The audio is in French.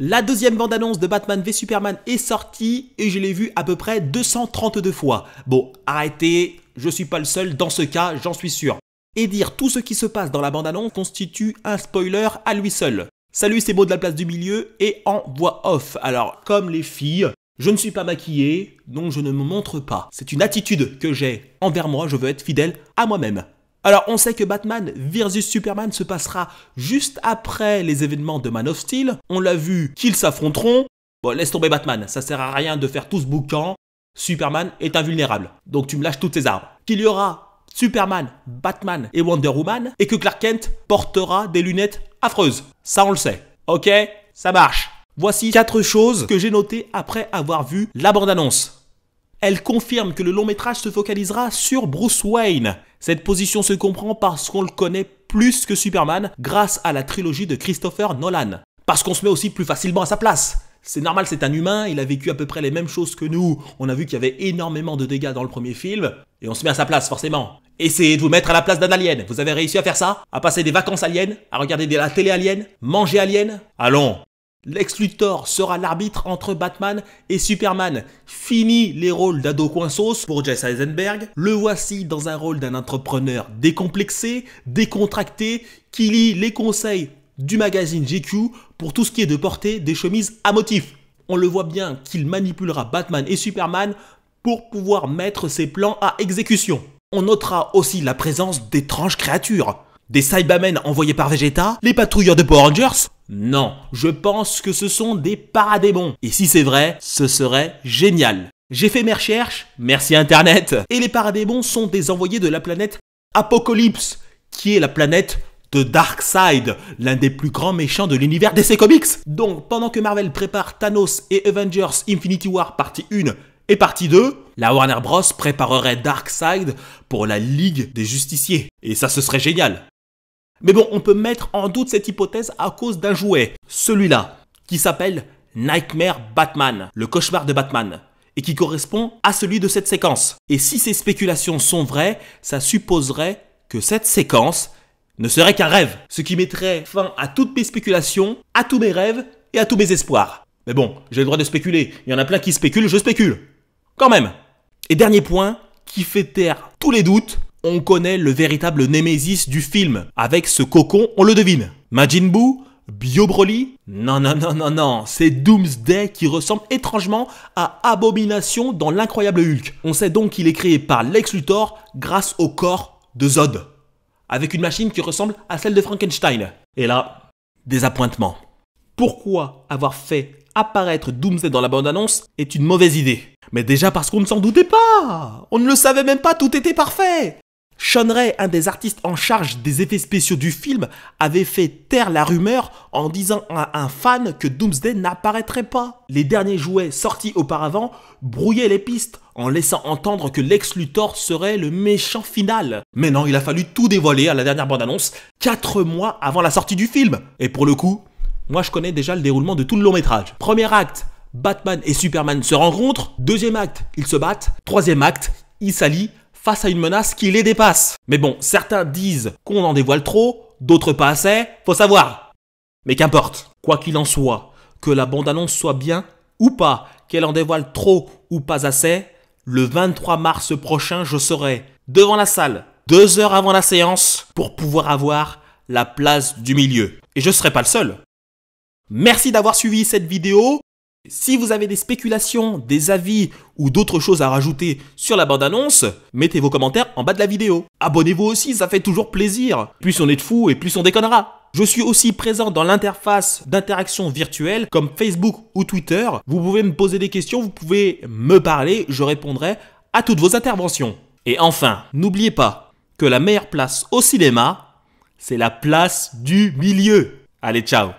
La deuxième bande-annonce de Batman v Superman est sortie et je l'ai vue à peu près 232 fois. Bon, arrêtez, je suis pas le seul dans ce cas, j'en suis sûr. Et dire tout ce qui se passe dans la bande-annonce constitue un spoiler à lui seul. Salut, c'est Beau de la place du milieu et en voix off. Alors, comme les filles, je ne suis pas maquillée, donc je ne me montre pas. C'est une attitude que j'ai envers moi, je veux être fidèle à moi-même. Alors on sait que Batman vs Superman se passera juste après les événements de Man of Steel, on l'a vu qu'ils s'affronteront, bon laisse tomber Batman, ça sert à rien de faire tout ce boucan, Superman est invulnérable, donc tu me lâches toutes tes armes. Qu'il y aura Superman, Batman et Wonder Woman, et que Clark Kent portera des lunettes affreuses, ça on le sait, ok Ça marche Voici quatre choses que j'ai notées après avoir vu la bande-annonce. Elle confirme que le long métrage se focalisera sur Bruce Wayne cette position se comprend parce qu'on le connaît plus que Superman grâce à la trilogie de Christopher Nolan. Parce qu'on se met aussi plus facilement à sa place. C'est normal, c'est un humain, il a vécu à peu près les mêmes choses que nous. On a vu qu'il y avait énormément de dégâts dans le premier film, et on se met à sa place, forcément. Essayez de vous mettre à la place d'un alien. Vous avez réussi à faire ça À passer des vacances aliens À regarder de la télé alien Manger alien Allons, Lex Luthor sera l'arbitre entre Batman et Superman. Fini les rôles d'ado sauce pour Jesse Eisenberg. Le voici dans un rôle d'un entrepreneur décomplexé, décontracté, qui lit les conseils du magazine GQ pour tout ce qui est de porter des chemises à motif. On le voit bien qu'il manipulera Batman et Superman pour pouvoir mettre ses plans à exécution. On notera aussi la présence d'étranges créatures. Des Cybermen envoyés par Vegeta, les patrouilleurs de Power Rangers, non, je pense que ce sont des paradémons. Et si c'est vrai, ce serait génial. J'ai fait mes recherches, merci Internet. Et les paradémons sont des envoyés de la planète Apocalypse, qui est la planète de Darkseid, l'un des plus grands méchants de l'univers DC Comics. Donc, pendant que Marvel prépare Thanos et Avengers Infinity War partie 1 et partie 2, la Warner Bros préparerait Darkseid pour la Ligue des Justiciers. Et ça, ce serait génial. Mais bon, on peut mettre en doute cette hypothèse à cause d'un jouet, celui-là, qui s'appelle Nightmare Batman, le cauchemar de Batman, et qui correspond à celui de cette séquence. Et si ces spéculations sont vraies, ça supposerait que cette séquence ne serait qu'un rêve, ce qui mettrait fin à toutes mes spéculations, à tous mes rêves et à tous mes espoirs. Mais bon, j'ai le droit de spéculer, il y en a plein qui spéculent, je spécule. Quand même. Et dernier point, qui fait taire tous les doutes, on connaît le véritable némésis du film. Avec ce cocon, on le devine. Majin Buu Bio Broly Non, non, non, non, non, c'est Doomsday qui ressemble étrangement à Abomination dans l'incroyable Hulk. On sait donc qu'il est créé par Lex Luthor grâce au corps de Zod, avec une machine qui ressemble à celle de Frankenstein. Et là, désappointement. Pourquoi avoir fait apparaître Doomsday dans la bande-annonce est une mauvaise idée. Mais déjà parce qu'on ne s'en doutait pas On ne le savait même pas, tout était parfait Sean Ray, un des artistes en charge des effets spéciaux du film, avait fait taire la rumeur en disant à un fan que Doomsday n'apparaîtrait pas. Les derniers jouets sortis auparavant brouillaient les pistes en laissant entendre que Lex Luthor serait le méchant final. Mais non, il a fallu tout dévoiler à la dernière bande-annonce, 4 mois avant la sortie du film. Et pour le coup, moi je connais déjà le déroulement de tout le long métrage. Premier acte, Batman et Superman se rencontrent. Deuxième acte, ils se battent. Troisième acte, ils s'allient face à une menace qui les dépasse. Mais bon, certains disent qu'on en dévoile trop, d'autres pas assez, faut savoir. Mais qu'importe, quoi qu'il en soit, que la bande-annonce soit bien ou pas, qu'elle en dévoile trop ou pas assez, le 23 mars prochain, je serai devant la salle, deux heures avant la séance, pour pouvoir avoir la place du milieu. Et je ne serai pas le seul. Merci d'avoir suivi cette vidéo. Si vous avez des spéculations, des avis ou d'autres choses à rajouter sur la bande-annonce, mettez vos commentaires en bas de la vidéo. Abonnez-vous aussi, ça fait toujours plaisir. Plus on est de fous et plus on déconnera. Je suis aussi présent dans l'interface d'interaction virtuelle comme Facebook ou Twitter. Vous pouvez me poser des questions, vous pouvez me parler, je répondrai à toutes vos interventions. Et enfin, n'oubliez pas que la meilleure place au cinéma, c'est la place du milieu. Allez, ciao